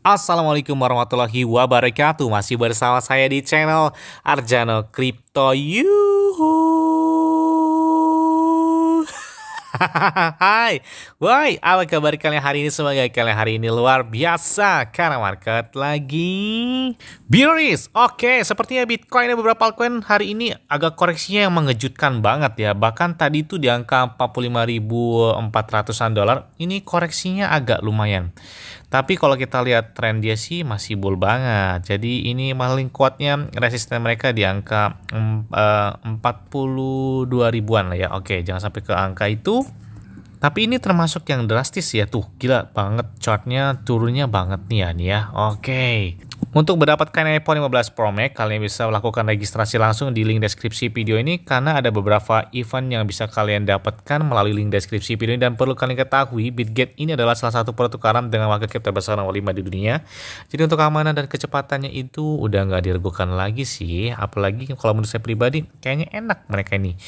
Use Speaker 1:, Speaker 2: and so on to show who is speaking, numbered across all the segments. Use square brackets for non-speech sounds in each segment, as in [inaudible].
Speaker 1: Assalamualaikum warahmatullahi wabarakatuh Masih bersama saya di channel Arjano Crypto Yuhu Hai, woi apa kabar kalian hari ini? Semoga kalian hari ini luar biasa Karena market lagi bearish. oke sepertinya Bitcoin beberapa altcoin hari ini agak koreksinya yang mengejutkan banget ya Bahkan tadi itu di angka 45.400an dolar Ini koreksinya agak lumayan tapi kalau kita lihat tren dia sih masih bull banget. Jadi ini paling kuatnya resisten mereka di angka eh, uh, 42 ribuan lah ya. Oke, jangan sampai ke angka itu. Tapi ini termasuk yang drastis ya tuh, gila banget chartnya turunnya banget nih ya nih ya. Oke, untuk mendapatkan iPhone 15 Pro Max, kalian bisa melakukan registrasi langsung di link deskripsi video ini karena ada beberapa event yang bisa kalian dapatkan melalui link deskripsi video ini dan perlu kalian ketahui Bitget ini adalah salah satu pertukaran dengan market cap terbesar nomor 5 di dunia. Jadi untuk keamanan dan kecepatannya itu udah nggak diragukan lagi sih, apalagi kalau menurut saya pribadi kayaknya enak mereka ini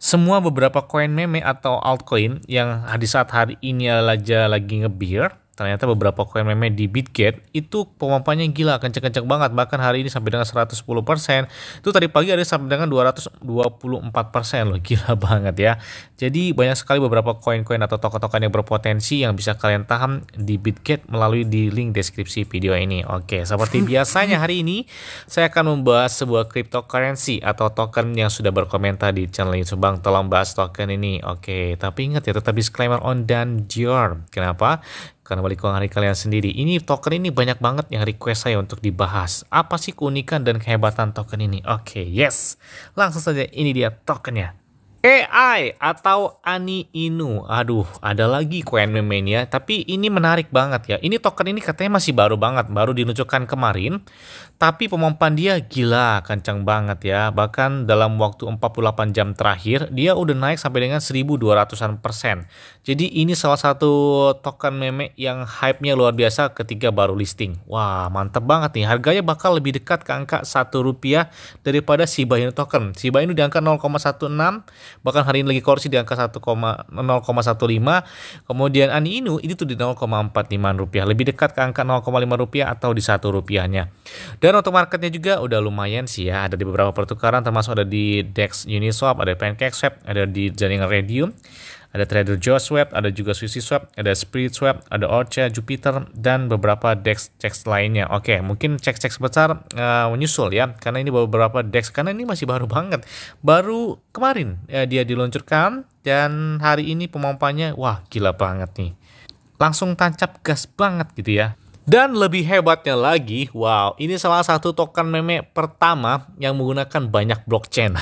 Speaker 1: semua beberapa koin meme atau altcoin yang di saat hari ini aja lagi ngebir ternyata beberapa koin meme di Bitget itu pemampannya gila kenceng-kenceng banget bahkan hari ini sampai dengan 110% itu tadi pagi ada sampai dengan 224% loh [laughs] gila banget ya jadi banyak sekali beberapa koin-koin atau token-token yang berpotensi yang bisa kalian tahan di Bitget melalui di link deskripsi video ini oke seperti [laughs] biasanya hari ini saya akan membahas sebuah cryptocurrency atau token yang sudah berkomentar di channel YouTube Bang tolong bahas token ini oke tapi ingat ya tetap disclaimer on dan dior. kenapa karena balik dari kalian sendiri. Ini token ini banyak banget yang request saya untuk dibahas. Apa sih keunikan dan kehebatan token ini? Oke, okay, yes. Langsung saja ini dia tokennya. AI atau Ani Inu. Aduh, ada lagi koin meme ini ya. Tapi ini menarik banget ya. Ini token ini katanya masih baru banget, baru dinunjukkan kemarin. Tapi pemompan dia gila, kencang banget ya. Bahkan dalam waktu 48 jam terakhir, dia udah naik sampai dengan 1200-an persen. Jadi ini salah satu token meme yang hype-nya luar biasa ketika baru listing. Wah, mantep banget nih. Harganya bakal lebih dekat ke angka 1 rupiah daripada Shiba Inu token. Shiba Inu di angka 0,16 bahkan hari ini lagi korsi di angka 1,0,15 kemudian Ani Inu ini tuh di 0,45 rupiah lebih dekat ke angka 0,5 rupiah atau di satu rupiahnya dan untuk marketnya juga udah lumayan sih ya ada di beberapa pertukaran termasuk ada di DEX Uniswap ada Pancake Swap ada di jaringan Radium ada Trader Joe's Swap, ada juga Swissy Swap, ada Spirit Swap, ada Orca, Jupiter, dan beberapa DEX checks lainnya. Oke, mungkin cek-cek sebesar uh, eh, menyusul ya, karena ini beberapa DEX, karena ini masih baru banget. Baru kemarin ya, dia diluncurkan, dan hari ini pemompanya, wah gila banget nih. Langsung tancap gas banget gitu ya. Dan lebih hebatnya lagi, wow, ini salah satu token meme pertama yang menggunakan banyak blockchain.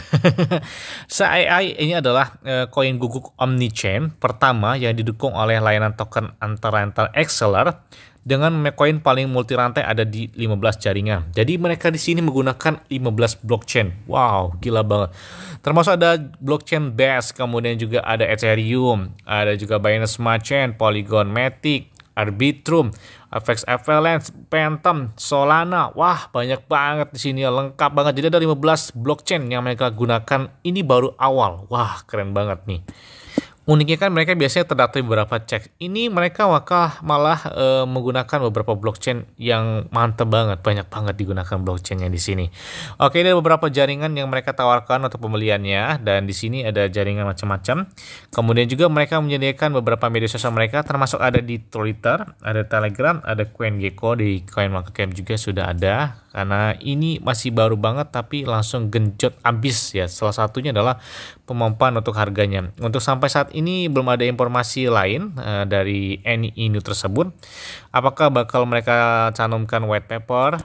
Speaker 1: [laughs] SAI ini adalah eh, koin e, guguk OmniChain pertama yang didukung oleh layanan token antar-antar Exceler dengan koin paling multi rantai ada di 15 jaringan. Jadi mereka di sini menggunakan 15 blockchain. Wow, gila banget. Termasuk ada blockchain Base, kemudian juga ada Ethereum, ada juga Binance Smart Chain, Polygon Matic, Arbitrum, FX Avalanche, Phantom, Solana. Wah, banyak banget di sini ya, lengkap banget. Jadi ada 15 blockchain yang mereka gunakan. Ini baru awal. Wah, keren banget nih uniknya kan mereka biasanya terdaftar beberapa cek. Ini mereka wakah malah e, menggunakan beberapa blockchain yang mantep banget, banyak banget digunakan blockchainnya di sini. Oke, ini ada beberapa jaringan yang mereka tawarkan untuk pembeliannya dan di sini ada jaringan macam-macam. Kemudian juga mereka menyediakan beberapa media sosial mereka, termasuk ada di Twitter, ada Telegram, ada CoinGecko di CoinMarketCap juga sudah ada karena ini masih baru banget tapi langsung genjot abis ya. Salah satunya adalah pemompaan untuk harganya. Untuk sampai saat ini belum ada informasi lain uh, dari new tersebut. Apakah bakal mereka canumkan white paper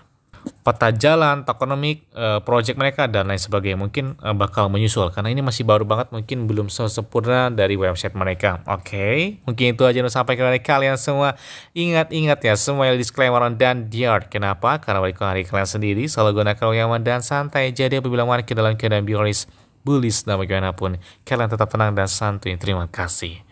Speaker 1: peta jalan, tokenomik, uh, eh, project mereka dan lain sebagainya mungkin eh, bakal menyusul karena ini masih baru banget mungkin belum sempurna dari website mereka. Oke, okay. mungkin itu aja yang sampai kepada kalian semua. Ingat-ingat ya semua yang disclaimer on dan diart. Kenapa? Karena balik hari kalian sendiri selalu gunakan yang dan santai jadi apabila mereka dalam keadaan bioris bullish dan bagaimanapun kalian tetap tenang dan santuy. Terima kasih.